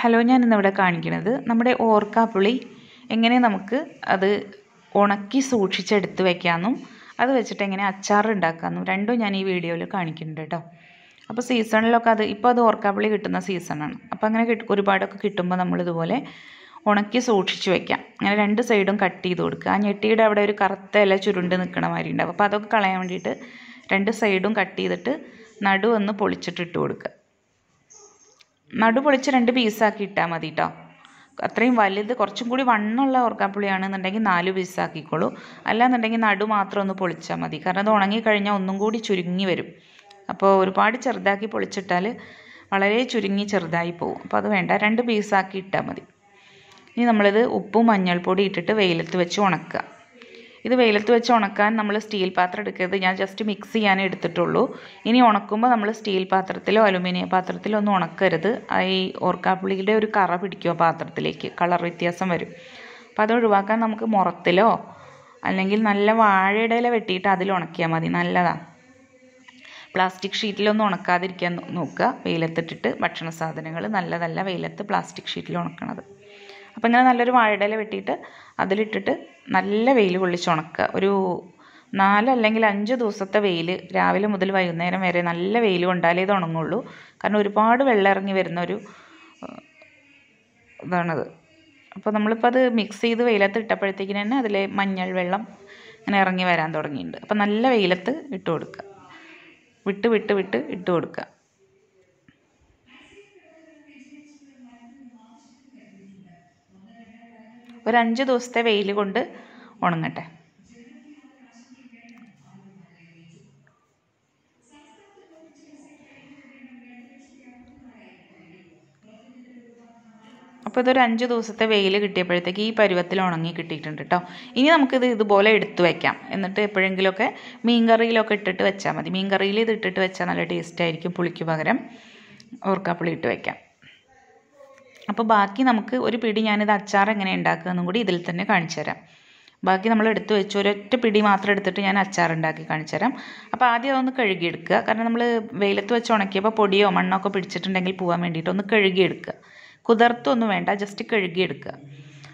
hello ഞാൻ ഇന്നിവിടെ കാണിക്കുന്നത് നമ്മുടെ ഓർക്കാപ്പുളി എങ്ങനെ നമുക്ക് അത് ഉണക്കി സൂക്ഷിച്ചെടുത്ത് വയ്ക്കാമെന്നും അത് വെച്ചിട്ട് എങ്ങനെ അച്ചാർ ഉണ്ടാക്കാമെന്നും രണ്ടും ഞാൻ ഈ വീഡിയോയിൽ കാണിക്കുന്നുണ്ട് കേട്ടോ അപ്പോൾ സീസണിലൊക്കെ അത് ഇപ്പോൾ അത് ഓർക്കാപ്പുളി കിട്ടുന്ന സീസണാണ് അപ്പോൾ അങ്ങനെ കിട്ടും ഒരുപാടൊക്കെ കിട്ടുമ്പോൾ നമ്മളിതുപോലെ ഉണക്കി സൂക്ഷിച്ച് വെക്കാം അങ്ങനെ രണ്ട് സൈഡും കട്ട് ചെയ്ത് കൊടുക്കുക ആ ഞെട്ടിയുടെ അവിടെ ഒരു കറുത്ത ഇല ചുരുണ്ട് നിൽക്കണ മാതിരി ഉണ്ടാവും അപ്പോൾ അതൊക്കെ കളയാൻ വേണ്ടിയിട്ട് രണ്ട് സൈഡും കട്ട് ചെയ്തിട്ട് നടുവൊന്ന് പൊളിച്ചിട്ടിട്ട് കൊടുക്കുക നടുപൊളിച്ച് രണ്ട് പീസാക്കി ഇട്ടാൽ മതി കേട്ടോ അത്രയും വലുത് കുറച്ചും കൂടി വണ്ണുള്ള എന്നുണ്ടെങ്കിൽ നാല് പീസാക്കിക്കോളൂ അല്ലാന്നുണ്ടെങ്കിൽ നടു മാത്രം ഒന്ന് പൊളിച്ചാൽ മതി കാരണം അത് ഉണങ്ങിക്കഴിഞ്ഞാൽ ഒന്നും കൂടി ചുരുങ്ങി വരും അപ്പോൾ ഒരുപാട് ചെറുതാക്കി പൊളിച്ചിട്ടാൽ വളരെ ചുരുങ്ങി ചെറുതായി പോകും അപ്പോൾ അത് വേണ്ട രണ്ട് പീസാക്കി ഇട്ടാൽ മതി ഇനി നമ്മളിത് ഉപ്പും മഞ്ഞൾപ്പൊടി ഇട്ടിട്ട് വെയിലത്ത് വെച്ച് ഉണക്കുക ഇത് വെയിലത്ത് വെച്ച് ഉണക്കാൻ നമ്മൾ സ്റ്റീൽ പാത്രം എടുക്കരുത് ഞാൻ ജസ്റ്റ് മിക്സ് ചെയ്യാനേ എടുത്തിട്ടുള്ളൂ ഇനി ഉണക്കുമ്പോൾ നമ്മൾ സ്റ്റീൽ പാത്രത്തിലോ അലുമിനിയം പാത്രത്തിലോ ഒന്നും ഉണക്കരുത് ഈ ഓർക്കാപ്പുളിയുടെ ഒരു കറ പിടിക്കുക പാത്രത്തിലേക്ക് കളർ വ്യത്യാസം വരും അപ്പോൾ അത് ഒഴിവാക്കാൻ നമുക്ക് മുറത്തിലോ അല്ലെങ്കിൽ നല്ല വാഴയുടെ ഇല വെട്ടിയിട്ട് അതിൽ ഉണക്കിയാൽ മതി നല്ലതാണ് പ്ലാസ്റ്റിക് ഷീറ്റിലൊന്നും ഉണക്കാതിരിക്കാൻ നോക്കുക വെയിലത്തിട്ടിട്ട് ഭക്ഷണ സാധനങ്ങൾ നല്ലതല്ല വെയിലത്ത് പ്ലാസ്റ്റിക് ഷീറ്റിൽ ഉണക്കണത് അപ്പോൾ ഇങ്ങനെ നല്ലൊരു വാഴയില വെട്ടിയിട്ട് അതിലിട്ടിട്ട് നല്ല വെയിൽ കൊള്ളിച്ച് ഉണക്കുക ഒരു നാല് അല്ലെങ്കിൽ അഞ്ച് ദിവസത്തെ വെയിൽ രാവിലെ മുതൽ വൈകുന്നേരം വരെ നല്ല വെയിൽ കൊണ്ടാലേ ഇത് ഉണങ്ങുള്ളൂ കാരണം ഒരുപാട് വെള്ളം ഇറങ്ങി വരുന്ന ഒരു ഇതാണത് അപ്പോൾ നമ്മളിപ്പോൾ അത് മിക്സ് ചെയ്ത് വെയിലത്ത് ഇട്ടപ്പോഴത്തേക്കിന് തന്നെ അതിലെ മഞ്ഞൾ വെള്ളം ഇങ്ങനെ ഇറങ്ങി വരാൻ തുടങ്ങിയിട്ടുണ്ട് അപ്പോൾ നല്ല വെയിലത്ത് ഇട്ട് കൊടുക്കുക വിട്ട് വിട്ട് വിട്ട് ഇട്ട് കൊടുക്കുക ഒരു അഞ്ച് ദിവസത്തെ വെയിൽ കൊണ്ട് ഉണങ്ങട്ടെ അപ്പോൾ ഇതൊരു അഞ്ച് ദിവസത്തെ വെയിൽ കിട്ടിയപ്പോഴത്തേക്ക് ഈ പരുവത്തിൽ ഉണങ്ങി കിട്ടിയിട്ടുണ്ട് കേട്ടോ ഇനി നമുക്കിത് ഇതുപോലെ എടുത്തു വെക്കാം എന്നിട്ട് എപ്പോഴെങ്കിലുമൊക്കെ മീൻ കറിയിലൊക്കെ ഇട്ടിട്ട് വെച്ചാൽ മതി മീൻ ഇത് ഇട്ടിട്ട് വെച്ചാൽ നല്ല ടേസ്റ്റ് ആയിരിക്കും പുളിക്ക് പകരം ഓർക്കാപ്പുളി ഇട്ട് വെക്കാം അപ്പോൾ ബാക്കി നമുക്ക് ഒരു പിടി ഞാനിത് അച്ചാർ എങ്ങനെ ഉണ്ടാക്കുകയെന്നും കൂടി ഇതിൽ തന്നെ കാണിച്ചു തരാം ബാക്കി നമ്മൾ എടുത്തു വെച്ച് ഒരൊറ്റ പിടി മാത്രം എടുത്തിട്ട് ഞാൻ അച്ചാർ ഉണ്ടാക്കി കാണിച്ചു തരാം അപ്പോൾ ആദ്യം അതൊന്ന് കഴുകിയെടുക്കുക കാരണം നമ്മൾ വെയിലത്ത് വെച്ച് ഉണക്കിയപ്പോൾ പൊടിയോ മണ്ണോ ഒക്കെ പിടിച്ചിട്ടുണ്ടെങ്കിൽ പോകാൻ വേണ്ടിയിട്ട് ഒന്ന് കഴുകിയെടുക്കുക കുതിർത്തൊന്നും വേണ്ട ജസ്റ്റ് കഴുകിയെടുക്കുക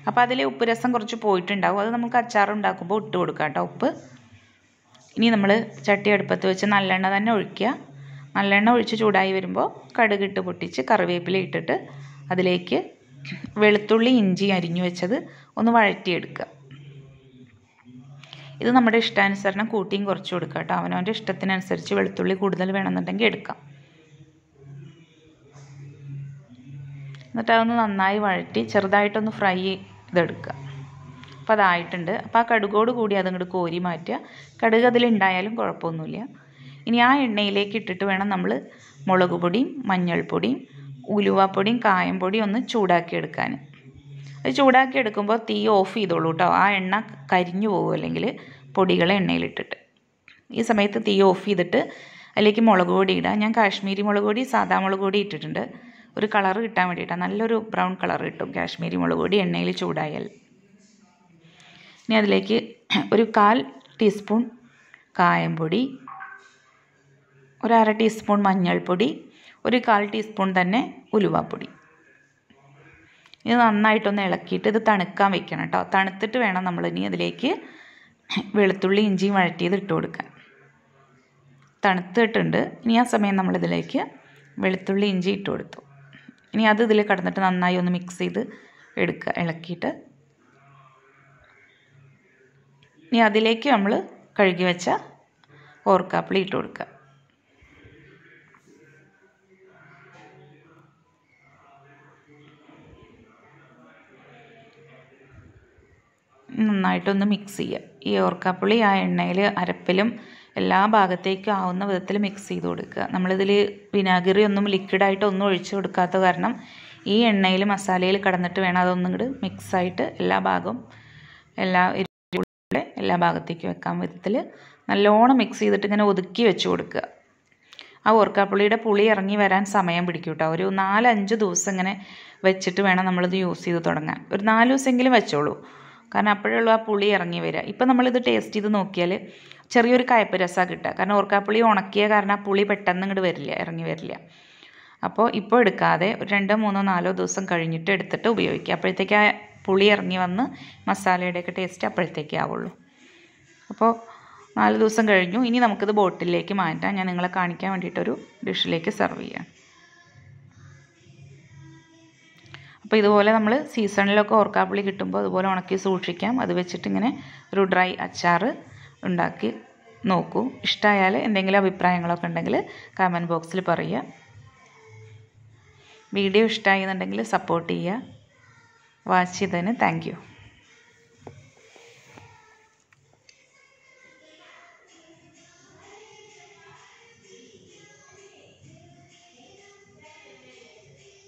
അപ്പോൾ അതിൽ ഉപ്പ് രസം കുറച്ച് പോയിട്ടുണ്ടാവും അത് നമുക്ക് അച്ചാർ ഉണ്ടാക്കുമ്പോൾ ഇട്ട് കൊടുക്കാം കേട്ടോ ഉപ്പ് ഇനി നമ്മൾ ചട്ടി അടുപ്പത്ത് വെച്ച് നല്ലെണ്ണ തന്നെ ഒഴിക്കുക നല്ലെണ്ണ ഒഴിച്ച് ചൂടായി വരുമ്പോൾ കടുകിട്ട് പൊട്ടിച്ച് കറിവേപ്പില ഇട്ടിട്ട് അതിലേക്ക് വെളുത്തുള്ളി ഇഞ്ചി അരിഞ്ഞു വെച്ചത് ഒന്ന് വഴറ്റിയെടുക്കുക ഇത് നമ്മുടെ ഇഷ്ടാനുസരണം കൂട്ടിയും കുറച്ചും കൊടുക്കുക കേട്ടോ അവനവൻ്റെ ഇഷ്ടത്തിനനുസരിച്ച് വെളുത്തുള്ളി കൂടുതൽ വേണമെന്നുണ്ടെങ്കിൽ എടുക്കാം എന്നിട്ട് അതൊന്ന് നന്നായി വഴറ്റി ചെറുതായിട്ടൊന്ന് ഫ്രൈ ചെയ്തെടുക്കുക അപ്പോൾ അതായിട്ടുണ്ട് അപ്പോൾ ആ കടുകോട് കൂടി അതങ്ങോട്ട് കോരി മാറ്റുക കടുക് അതിലുണ്ടായാലും കുഴപ്പമൊന്നുമില്ല ഇനി ആ എണ്ണയിലേക്ക് ഇട്ടിട്ട് വേണം നമ്മൾ മുളക് പൊടിയും മഞ്ഞൾപ്പൊടിയും ഉലുവാപ്പൊടിയും പൊടിയും ഒന്ന് ചൂടാക്കിയെടുക്കാൻ അത് ചൂടാക്കിയെടുക്കുമ്പോൾ തീ ഓഫ് ചെയ്തോളൂ കേട്ടോ ആ എണ്ണ കരിഞ്ഞു പോകും അല്ലെങ്കിൽ പൊടികളെ എണ്ണയിലിട്ടിട്ട് ഈ സമയത്ത് തീ ഓഫ് ചെയ്തിട്ട് അതിലേക്ക് മുളക് പൊടി ഇടാം ഞാൻ കാശ്മീരി മുളക് പൊടി സാധാ മുളക് പൊടി ഇട്ടിട്ടുണ്ട് ഒരു കളർ കിട്ടാൻ വേണ്ടിയിട്ടാണ് നല്ലൊരു ബ്രൗൺ കളർ കിട്ടും കാശ്മീരി മുളക് പൊടി എണ്ണയിൽ ചൂടായാൽ ഇനി അതിലേക്ക് ഒരു കാൽ ടീസ്പൂൺ കായംപൊടി ഒരു അര ടീസ്പൂൺ മഞ്ഞൾപ്പൊടി ഒരു കാൽ ടീസ്പൂൺ തന്നെ ഉലുവാപ്പൊടി ഇത് നന്നായിട്ടൊന്ന് ഇളക്കിയിട്ട് ഇത് തണുക്കാൻ വെക്കണം കേട്ടോ തണുത്തിട്ട് വേണം നമ്മൾ ഇനി അതിലേക്ക് വെളുത്തുള്ളി ഇഞ്ചിയും വഴറ്റിയത് ഇട്ട് കൊടുക്കാൻ തണുത്തിട്ടുണ്ട് ഇനി ആ സമയം നമ്മളിതിലേക്ക് വെളുത്തുള്ളി ഇഞ്ചി ഇട്ട് കൊടുത്തു ഇനി അത് ഇതിൽ കടന്നിട്ട് നന്നായി ഒന്ന് മിക്സ് ചെയ്ത് എടുക്കുക ഇളക്കിയിട്ട് ഇനി അതിലേക്ക് നമ്മൾ കഴുകി വെച്ച ഓർക്കാപ്പിളി ഇട്ട് കൊടുക്കുക നന്നായിട്ടൊന്ന് മിക്സ് ചെയ്യുക ഈ ഓർക്കാപ്പുളി ആ എണ്ണയിൽ അരപ്പിലും എല്ലാ ഭാഗത്തേക്കും ആവുന്ന വിധത്തിൽ മിക്സ് ചെയ്ത് കൊടുക്കുക നമ്മളിതിൽ വിനാഗിരി ഒന്നും ലിക്വിഡായിട്ട് ഒന്നും ഒഴിച്ച് കൊടുക്കാത്ത കാരണം ഈ എണ്ണയിൽ മസാലയിൽ കടന്നിട്ട് വേണം അതൊന്നും കൂടി മിക്സായിട്ട് എല്ലാ ഭാഗവും എല്ലാ ഇരുടെ എല്ലാ ഭാഗത്തേക്കും വെക്കാൻ വിധത്തിൽ നല്ലോണം മിക്സ് ചെയ്തിട്ട് ഇങ്ങനെ ഒതുക്കി വെച്ച് കൊടുക്കുക ആ ഓർക്കാപ്പുളിയുടെ പുളി ഇറങ്ങി വരാൻ സമയം പിടിക്കും കേട്ടോ ഒരു നാലഞ്ച് ദിവസം ഇങ്ങനെ വെച്ചിട്ട് വേണം നമ്മളിത് യൂസ് ചെയ്ത് തുടങ്ങാൻ ഒരു നാല് ദിവസമെങ്കിലും വെച്ചോളൂ കാരണം അപ്പോഴുള്ള ആ പുളി ഇറങ്ങി വരിക ഇപ്പം നമ്മളിത് ടേസ്റ്റ് ചെയ്ത് നോക്കിയാൽ ചെറിയൊരു കയപ്പ് രസമാണ് കിട്ടുക കാരണം ഓർക്കാപ്പുളി ഉണക്കിയ കാരണം ആ പുളി പെട്ടെന്ന് ഇങ്ങോട്ട് വരില്ല ഇറങ്ങി വരില്ല അപ്പോൾ ഇപ്പോൾ എടുക്കാതെ ഒരു രണ്ടോ മൂന്നോ നാലോ ദിവസം കഴിഞ്ഞിട്ട് എടുത്തിട്ട് ഉപയോഗിക്കുക അപ്പോഴത്തേക്ക് ആ പുളി ഇറങ്ങി വന്ന് മസാലയുടെയൊക്കെ ടേസ്റ്റ് അപ്പോഴത്തേക്കേ ആവുള്ളൂ അപ്പോൾ നാല് ദിവസം കഴിഞ്ഞു ഇനി നമുക്കിത് ബോട്ടിലേക്ക് മാറ്റാം ഞാൻ നിങ്ങളെ കാണിക്കാൻ വേണ്ടിയിട്ടൊരു ഡിഷിലേക്ക് സെർവ് ചെയ്യാം അപ്പോൾ ഇതുപോലെ നമ്മൾ സീസണിലൊക്കെ ഓർക്കാപ്പിളി കിട്ടുമ്പോൾ അതുപോലെ ഉണക്കി സൂക്ഷിക്കാം അത് വെച്ചിട്ട് ഇങ്ങനെ ഒരു ഡ്രൈ അച്ചാർ ഉണ്ടാക്കി നോക്കൂ ഇഷ്ടമായാൽ എന്തെങ്കിലും അഭിപ്രായങ്ങളൊക്കെ ഉണ്ടെങ്കിൽ കമൻറ്റ് ബോക്സിൽ പറയുക വീഡിയോ ഇഷ്ടമായി എന്നുണ്ടെങ്കിൽ സപ്പോർട്ട് ചെയ്യുക വാച്ച് ചെയ്തതിന് താങ്ക്